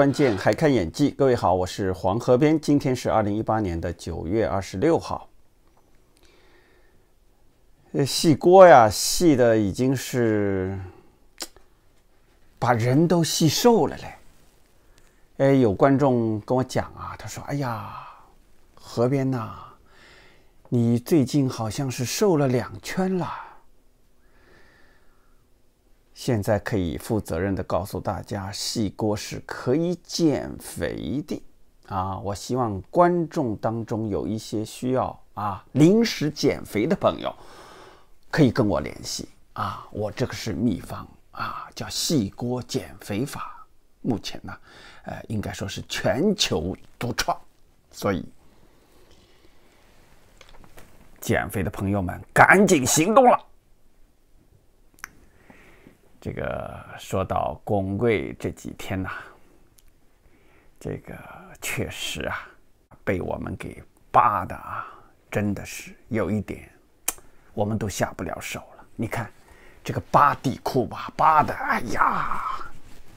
关键还看演技。各位好，我是黄河边。今天是二零一八年的九月二十六号。这戏锅呀，戏的已经是把人都戏瘦了嘞。哎，有观众跟我讲啊，他说：“哎呀，河边呐，你最近好像是瘦了两圈了。”现在可以负责任的告诉大家，细锅是可以减肥的啊！我希望观众当中有一些需要啊临时减肥的朋友，可以跟我联系啊！我这个是秘方啊，叫细锅减肥法。目前呢，呃，应该说是全球独创，所以减肥的朋友们赶紧行动了。这个说到巩贵这几天呐，这个确实啊，被我们给扒的啊，真的是有一点，我们都下不了手了。你看这个扒底裤吧，扒的，哎呀，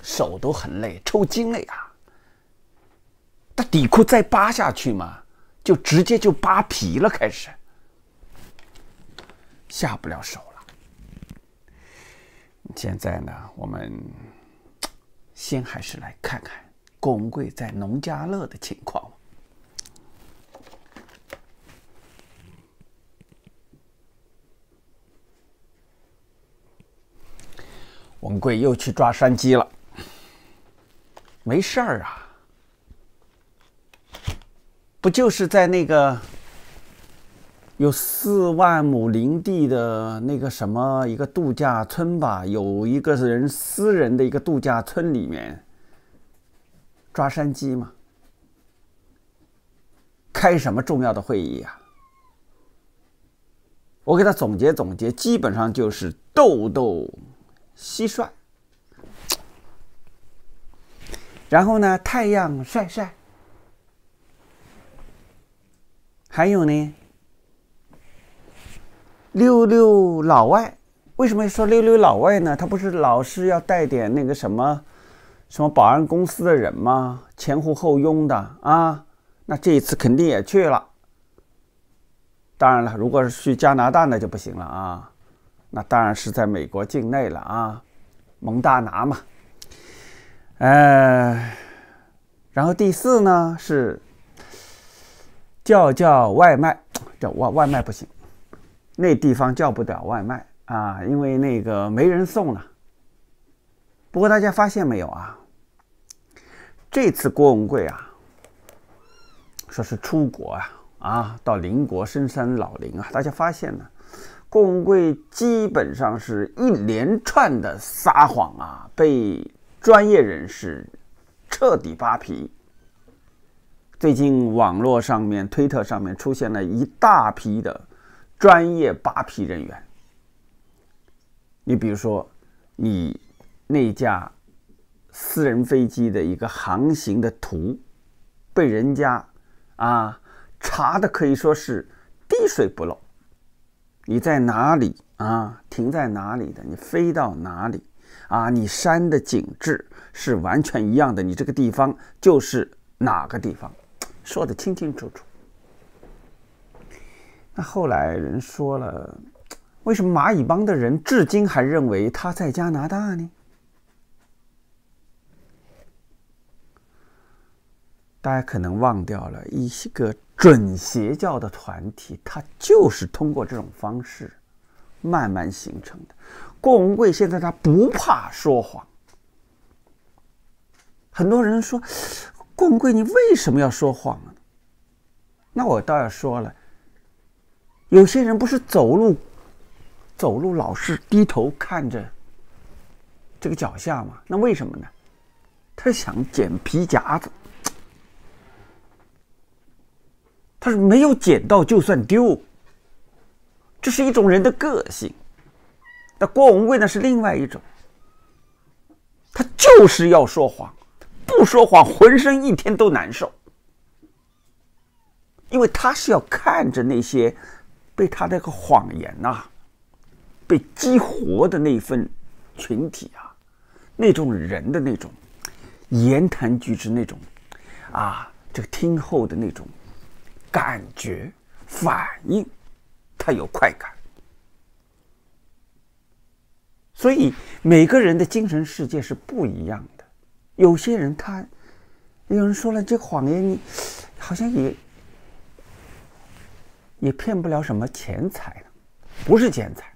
手都很累，抽筋了呀。那底裤再扒下去嘛，就直接就扒皮了，开始下不了手了。现在呢，我们先还是来看看龚贵在农家乐的情况。文贵又去抓山鸡了，没事儿啊，不就是在那个？有四万亩林地的那个什么一个度假村吧，有一个人私人的一个度假村里面抓山鸡嘛，开什么重要的会议呀？我给他总结总结，基本上就是豆豆蟋蟀，然后呢太阳晒晒，还有呢。六六老外，为什么说六六老外呢？他不是老是要带点那个什么什么保安公司的人吗？前呼后拥的啊，那这一次肯定也去了。当然了，如果是去加拿大那就不行了啊，那当然是在美国境内了啊，蒙大拿嘛。哎，然后第四呢是叫叫外卖，叫外外卖不行。那地方叫不了外卖啊，因为那个没人送了。不过大家发现没有啊？这次郭文贵啊，说是出国啊，啊，到邻国深山老林啊，大家发现呢，郭文贵基本上是一连串的撒谎啊，被专业人士彻底扒皮。最近网络上面、推特上面出现了一大批的。专业扒皮人员，你比如说，你那架私人飞机的一个航行的图，被人家啊查的可以说是滴水不漏。你在哪里啊？停在哪里的？你飞到哪里啊？你山的景致是完全一样的。你这个地方就是哪个地方，说的清清楚楚。那后来人说了，为什么蚂蚁帮的人至今还认为他在加拿大呢？大家可能忘掉了，一个准邪教的团体，它就是通过这种方式慢慢形成的。郭文贵现在他不怕说谎，很多人说，郭文贵你为什么要说谎啊？那我倒要说了。有些人不是走路，走路老是低头看着这个脚下吗？那为什么呢？他想捡皮夹子，他是没有捡到就算丢，这是一种人的个性。那郭文贵呢是另外一种，他就是要说谎，不说谎浑身一天都难受，因为他是要看着那些。被他那个谎言啊，被激活的那份群体啊，那种人的那种言谈举止，那种啊，这个听后的那种感觉反应，他有快感。所以每个人的精神世界是不一样的。有些人他，有人说了，这谎言你好像也。也骗不了什么钱财呢，不是钱财，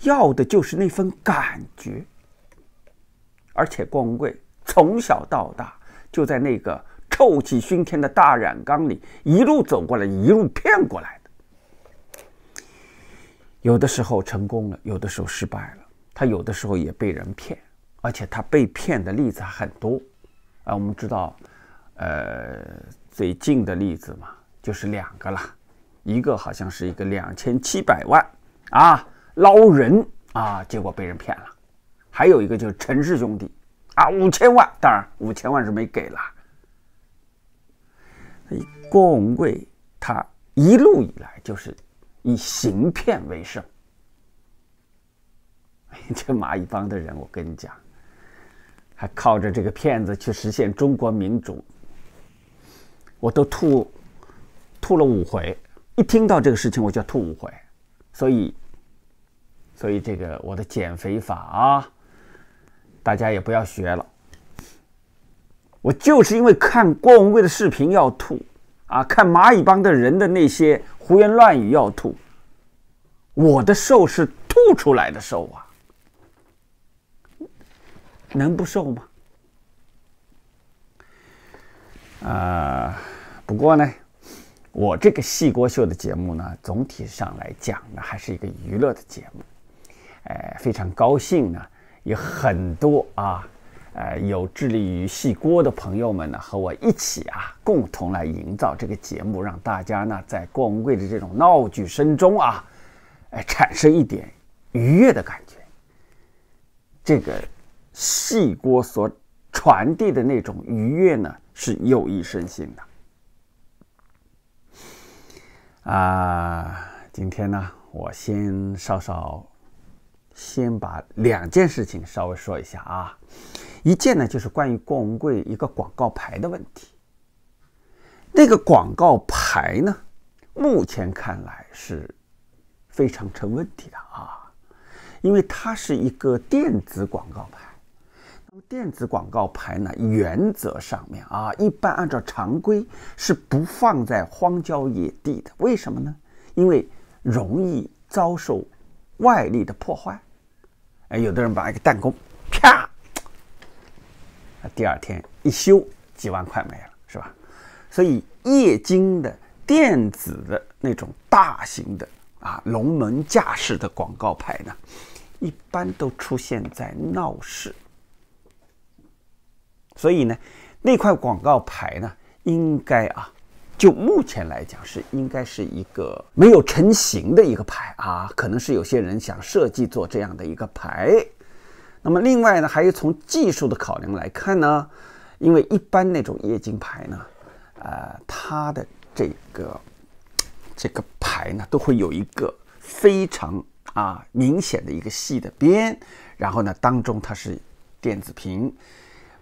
要的就是那份感觉。而且光贵从小到大就在那个臭气熏天的大染缸里一路走过来，一路骗过来的。有的时候成功了，有的时候失败了。他有的时候也被人骗，而且他被骗的例子很多。啊，我们知道，呃，最近的例子嘛，就是两个了。一个好像是一个两千七百万啊，捞人啊，结果被人骗了。还有一个就是陈氏兄弟啊，五千万，当然五千万是没给了。郭文贵他一路以来就是以行骗为生，这蚂蚁帮的人，我跟你讲，还靠着这个骗子去实现中国民主，我都吐吐了五回。一听到这个事情我就吐回，所以，所以这个我的减肥法啊，大家也不要学了。我就是因为看郭文贵的视频要吐啊，看蚂蚁帮的人的那些胡言乱语要吐。我的瘦是吐出来的瘦啊，能不瘦吗？啊，不过呢。我这个戏锅秀的节目呢，总体上来讲呢，还是一个娱乐的节目。呃，非常高兴呢，有很多啊，呃，有致力于戏锅的朋友们呢，和我一起啊，共同来营造这个节目，让大家呢，在郭文贵的这种闹剧声中啊，哎，产生一点愉悦的感觉。这个戏锅所传递的那种愉悦呢，是有益身心的。啊，今天呢，我先稍稍，先把两件事情稍微说一下啊。一件呢，就是关于郭文贵一个广告牌的问题。那个广告牌呢，目前看来是非常成问题的啊，因为它是一个电子广告牌。电子广告牌呢，原则上面啊，一般按照常规是不放在荒郊野地的。为什么呢？因为容易遭受外力的破坏。哎，有的人把一个弹弓，啪，第二天一修，几万块没了，是吧？所以，液晶的、电子的那种大型的啊，龙门架式的广告牌呢，一般都出现在闹市。所以呢，那块广告牌呢，应该啊，就目前来讲是应该是一个没有成型的一个牌啊，可能是有些人想设计做这样的一个牌。那么另外呢，还有从技术的考量来看呢，因为一般那种液晶牌呢，呃，它的这个这个牌呢，都会有一个非常啊明显的一个细的边，然后呢，当中它是电子屏。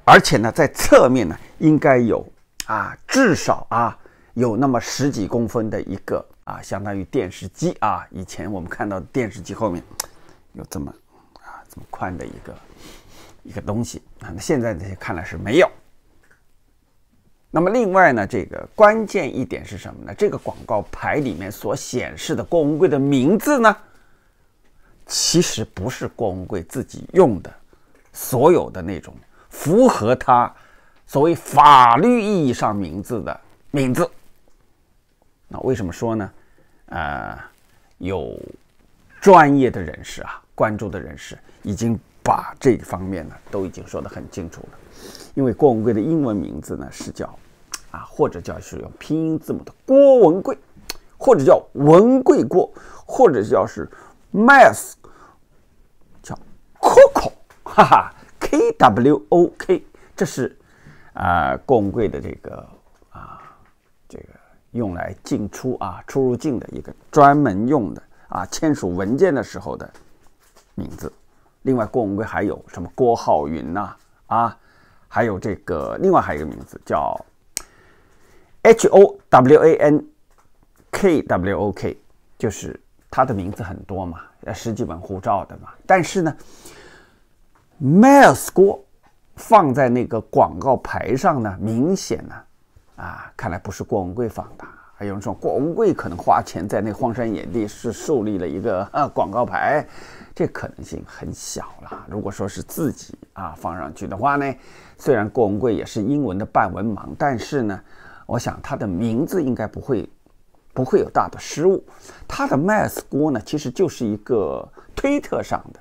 而且呢，在侧面呢，应该有啊，至少啊，有那么十几公分的一个啊，相当于电视机啊。以前我们看到的电视机后面有这么啊这么宽的一个一个东西啊，那现在这些看来是没有。那么另外呢，这个关键一点是什么呢？这个广告牌里面所显示的郭文贵的名字呢，其实不是郭文贵自己用的，所有的那种。符合他所谓法律意义上名字的名字，那为什么说呢？呃，有专业的人士啊，关注的人士已经把这方面呢都已经说得很清楚了。因为郭文贵的英文名字呢是叫啊，或者叫是用拼音字母的郭文贵，或者叫文贵郭，或者叫是 mas 叫 coco，哈哈。A W O K，这是啊，郭文贵的这个啊，这个用来进出啊，出入境的一个专门用的啊，签署文件的时候的名字。另外，郭文贵还有什么郭浩云呐？啊，还有这个，另外还有一个名字叫 H O W A N K W O K，就是他的名字很多嘛，呃，十几本护照的嘛。但是呢。m a 锅放在那个广告牌上呢？明显呢，啊，看来不是郭文贵放的。还有人说郭文贵可能花钱在那荒山野地是树立了一个广告牌，这可能性很小了。如果说是自己啊放上去的话呢，虽然郭文贵也是英文的半文盲，但是呢，我想他的名字应该不会不会有大的失误。他的 m a s h 锅呢，其实就是一个推特上的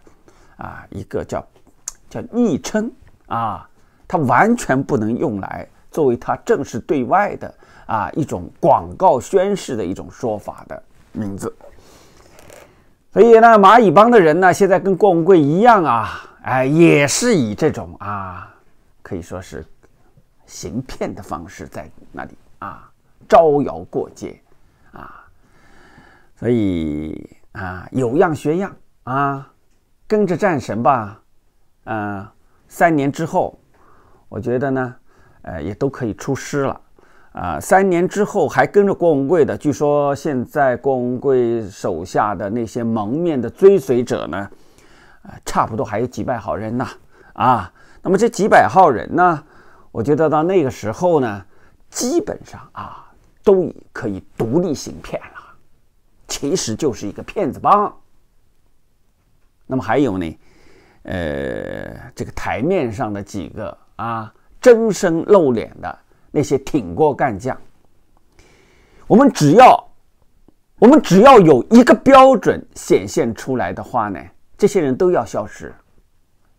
啊，一个叫。叫昵称啊，它完全不能用来作为它正式对外的啊一种广告宣示的一种说法的名字。所以呢，蚂蚁帮的人呢，现在跟郭文贵一样啊，哎，也是以这种啊，可以说是行骗的方式在那里啊招摇过街啊。所以啊，有样学样啊，跟着战神吧。呃，三年之后，我觉得呢，呃，也都可以出师了。啊，三年之后还跟着郭文贵的，据说现在郭文贵手下的那些蒙面的追随者呢，呃，差不多还有几百号人呢。啊，那么这几百号人呢，我觉得到那个时候呢，基本上啊，都已可以独立行骗了，其实就是一个骗子帮。那么还有呢？呃，这个台面上的几个啊，真身露脸的那些挺锅干将，我们只要我们只要有一个标准显现出来的话呢，这些人都要消失，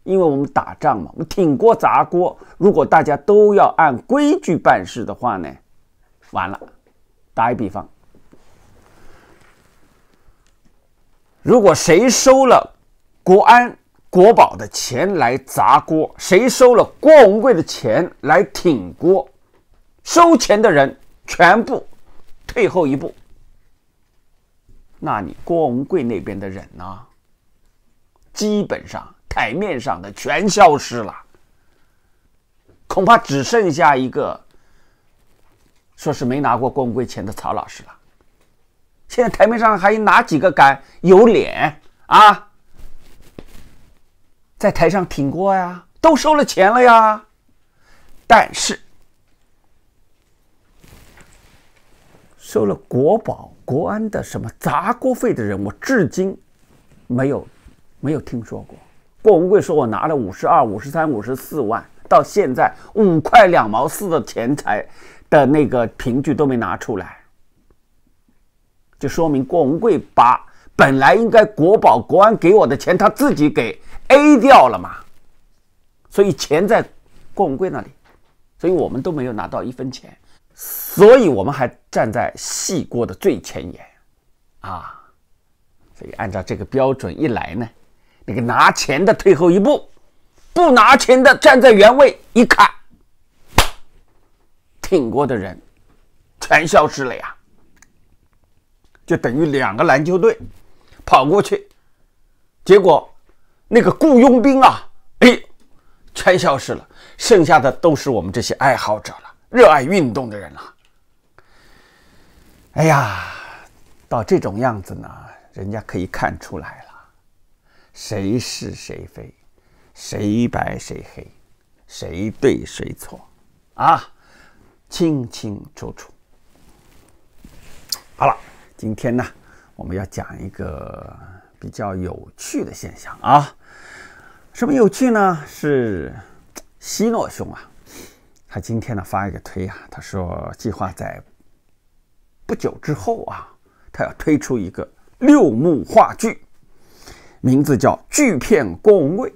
因为我们打仗嘛，我们挺锅砸锅，如果大家都要按规矩办事的话呢，完了。打一比方，如果谁收了国安。国宝的钱来砸锅，谁收了郭文贵的钱来挺锅？收钱的人全部退后一步。那你郭文贵那边的人呢？基本上台面上的全消失了，恐怕只剩下一个说是没拿过郭文贵钱的曹老师了。现在台面上还有哪几个敢有脸啊？在台上挺过呀，都收了钱了呀，但是，收了国保国安的什么砸锅费的人，我至今没有没有听说过。郭文贵说我拿了五十二、五十三、五十四万，到现在五块两毛四的钱财的那个凭据都没拿出来，就说明郭文贵把本来应该国保国安给我的钱，他自己给。A 掉了嘛，所以钱在郭文贵那里，所以我们都没有拿到一分钱，所以我们还站在戏锅的最前沿，啊，所以按照这个标准一来呢，那个拿钱的退后一步，不拿钱的站在原位，一看，挺过的人全消失了呀，就等于两个篮球队跑过去，结果。那个雇佣兵啊，哎，全消失了，剩下的都是我们这些爱好者了，热爱运动的人了。哎呀，到这种样子呢，人家可以看出来了，谁是谁非，谁白谁黑，谁对谁错，啊，清清楚楚。好了，今天呢，我们要讲一个。比较有趣的现象啊，什么有趣呢？是希诺兄啊，他今天呢发一个推啊，他说计划在不久之后啊，他要推出一个六幕话剧，名字叫《巨片郭文贵》。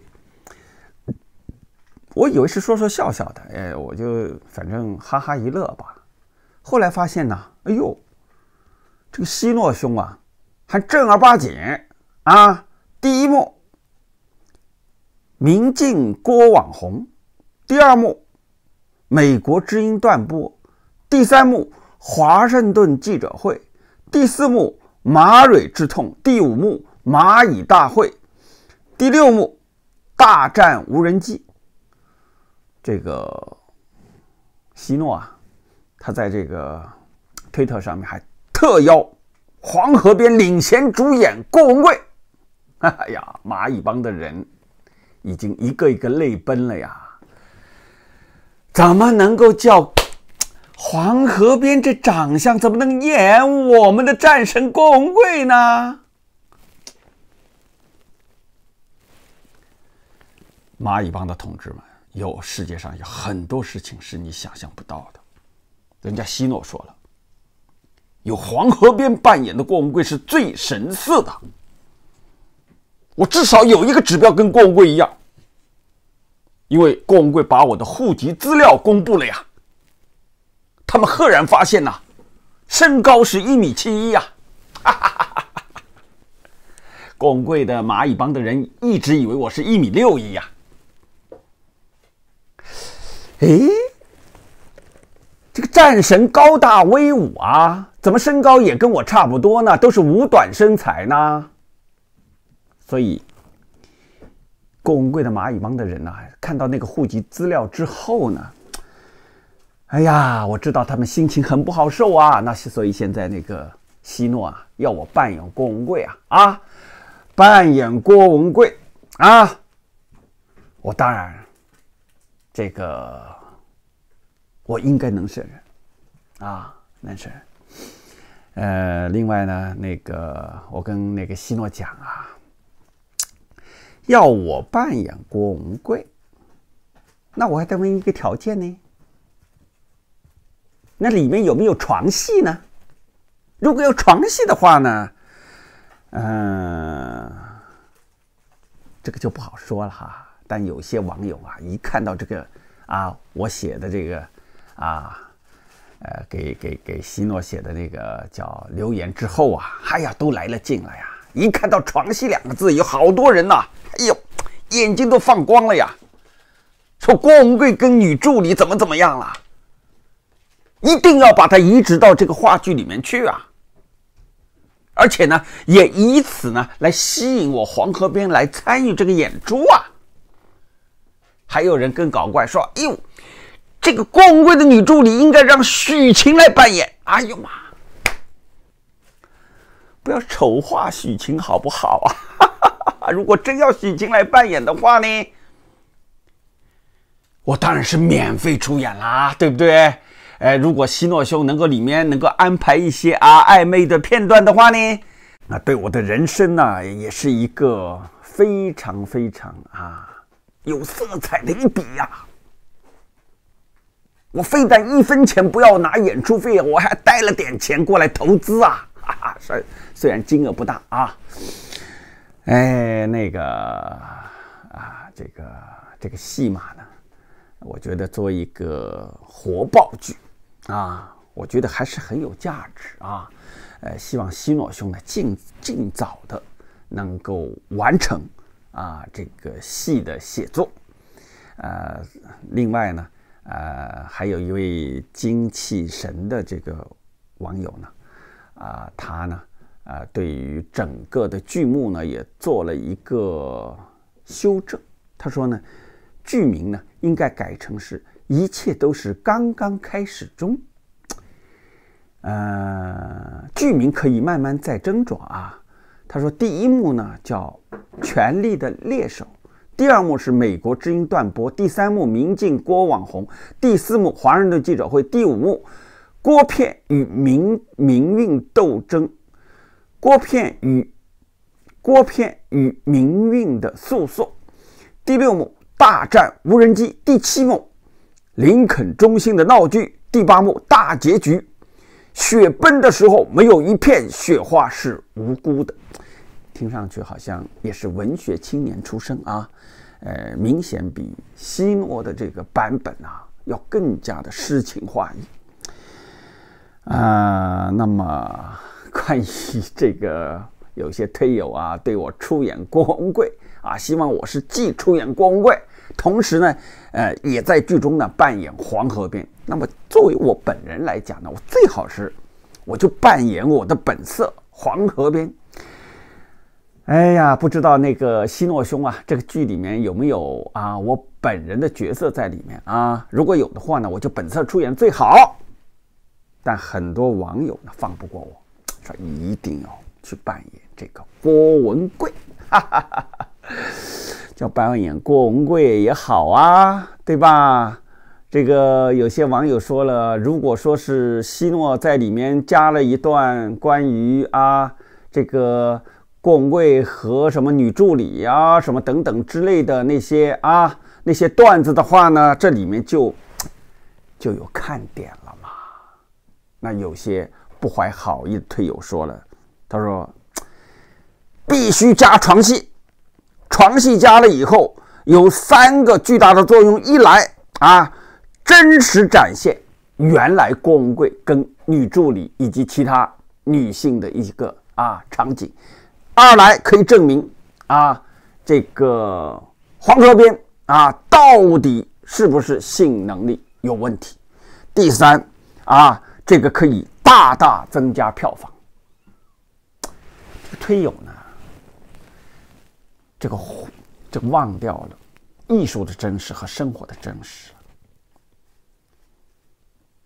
我以为是说说笑笑的，哎，我就反正哈哈一乐吧。后来发现呢，哎呦，这个希诺兄啊，还正儿八经。啊，第一幕，明镜郭网红；第二幕，美国知音断播；第三幕，华盛顿记者会；第四幕，马蕊之痛；第五幕，蚂蚁大会；第六幕，大战无人机。这个希诺啊，他在这个推特上面还特邀黄河边领衔主演郭文贵。哎 呀，蚂蚁帮的人已经一个一个泪奔了呀！怎么能够叫黄河边这长相，怎么能演我们的战神郭文贵呢？蚂蚁帮的同志们，有世界上有很多事情是你想象不到的。人家希诺说了，有黄河边扮演的郭文贵是最神似的。我至少有一个指标跟郭文贵一样，因为郭文贵把我的户籍资料公布了呀。他们赫然发现呐，身高是一米七一呀。哈 哈郭文贵的蚂蚁帮的人一直以为我是一米六一呀。哎，这个战神高大威武啊，怎么身高也跟我差不多呢？都是五短身材呢？所以，郭文贵的蚂蚁帮的人呐，看到那个户籍资料之后呢，哎呀，我知道他们心情很不好受啊。那所以现在那个希诺啊，要我扮演郭文贵啊啊，扮演郭文贵啊，我当然这个我应该能胜任啊，能胜任。呃，另外呢，那个我跟那个希诺讲啊。要我扮演郭文贵，那我还得问一个条件呢。那里面有没有床戏呢？如果有床戏的话呢，嗯，这个就不好说了哈。但有些网友啊，一看到这个啊，我写的这个啊，呃，给给给希诺写的那个叫留言之后啊，哎呀，都来了劲了呀。一看到“床戏”两个字，有好多人呐，哎呦，眼睛都放光了呀！说郭文贵跟女助理怎么怎么样了？一定要把他移植到这个话剧里面去啊！而且呢，也以此呢来吸引我黄河边来参与这个演出啊！还有人更搞怪，说：“哎呦，这个郭文贵的女助理应该让许晴来扮演。”哎呦妈！不要丑化许晴好不好啊？如果真要许晴来扮演的话呢，我当然是免费出演啦，对不对？哎，如果希诺兄能够里面能够安排一些啊暧昧的片段的话呢，那对我的人生呢，也是一个非常非常啊有色彩的一笔呀。我非但一分钱不要拿演出费，我还带了点钱过来投资啊，哈哈，是。虽然金额不大啊，哎，那个啊，这个这个戏码呢，我觉得做一个活爆剧啊，我觉得还是很有价值啊。呃，希望希诺兄呢尽尽早的能够完成啊这个戏的写作。呃，另外呢，呃，还有一位精气神的这个网友呢，啊，他呢。啊，对于整个的剧目呢，也做了一个修正。他说呢，剧名呢应该改成是“一切都是刚刚开始中”。呃，剧名可以慢慢再斟酌啊。他说，第一幕呢叫《权力的猎手》，第二幕是《美国之音断播》，第三幕《民进郭网红》，第四幕《华盛顿记者会》，第五幕《郭片与民民运斗争》。郭片与郭片与命运的诉讼，第六幕大战无人机，第七幕林肯中心的闹剧，第八幕大结局。雪崩的时候，没有一片雪花是无辜的。听上去好像也是文学青年出身啊，呃，明显比希诺的这个版本啊要更加的诗情画意啊。那么。关于这个，有些推友啊，对我出演郭文贵啊，希望我是既出演郭文贵，同时呢，呃，也在剧中呢扮演黄河边。那么，作为我本人来讲呢，我最好是我就扮演我的本色黄河边。哎呀，不知道那个希诺兄啊，这个剧里面有没有啊我本人的角色在里面啊？如果有的话呢，我就本色出演最好。但很多网友呢，放不过我。一定要去扮演这个郭文贵，哈哈哈哈叫扮演郭文贵也好啊，对吧？这个有些网友说了，如果说是希诺在里面加了一段关于啊这个郭文贵和什么女助理呀、什么等等之类的那些啊那些段子的话呢，这里面就就有看点了嘛。那有些。不怀好意的推友说了：“他说，必须加床戏，床戏加了以后，有三个巨大的作用：一来啊，真实展现原来郭文贵跟女助理以及其他女性的一个啊场景；二来可以证明啊，这个黄河边啊到底是不是性能力有问题；第三啊，这个可以。”大大增加票房，这个推友呢，这个个忘掉了艺术的真实和生活的真实。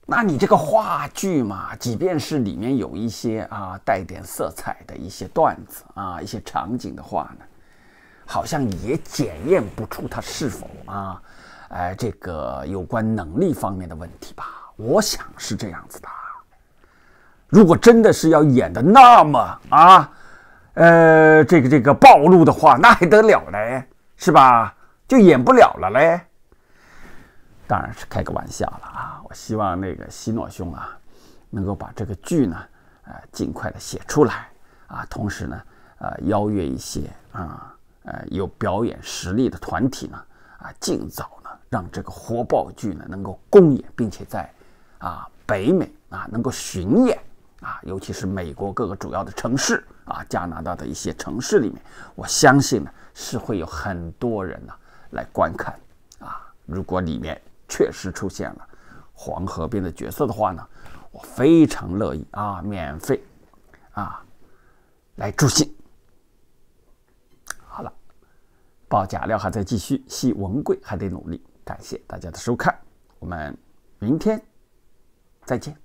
那你这个话剧嘛，即便是里面有一些啊带点色彩的一些段子啊、一些场景的话呢，好像也检验不出他是否啊，哎，这个有关能力方面的问题吧？我想是这样子的。如果真的是要演的那么啊，呃，这个这个暴露的话，那还得了嘞，是吧？就演不了了嘞。当然是开个玩笑了啊！我希望那个希诺兄啊，能够把这个剧呢，呃，尽快的写出来啊，同时呢，呃，邀约一些啊，呃，有表演实力的团体呢，啊，尽早呢，让这个火爆剧呢，能够公演，并且在啊，北美啊，能够巡演。啊，尤其是美国各个主要的城市啊，加拿大的一些城市里面，我相信呢是会有很多人呢来观看啊。如果里面确实出现了黄河边的角色的话呢，我非常乐意啊，免费啊来助兴。好了，报假料还在继续，戏文贵还得努力。感谢大家的收看，我们明天再见。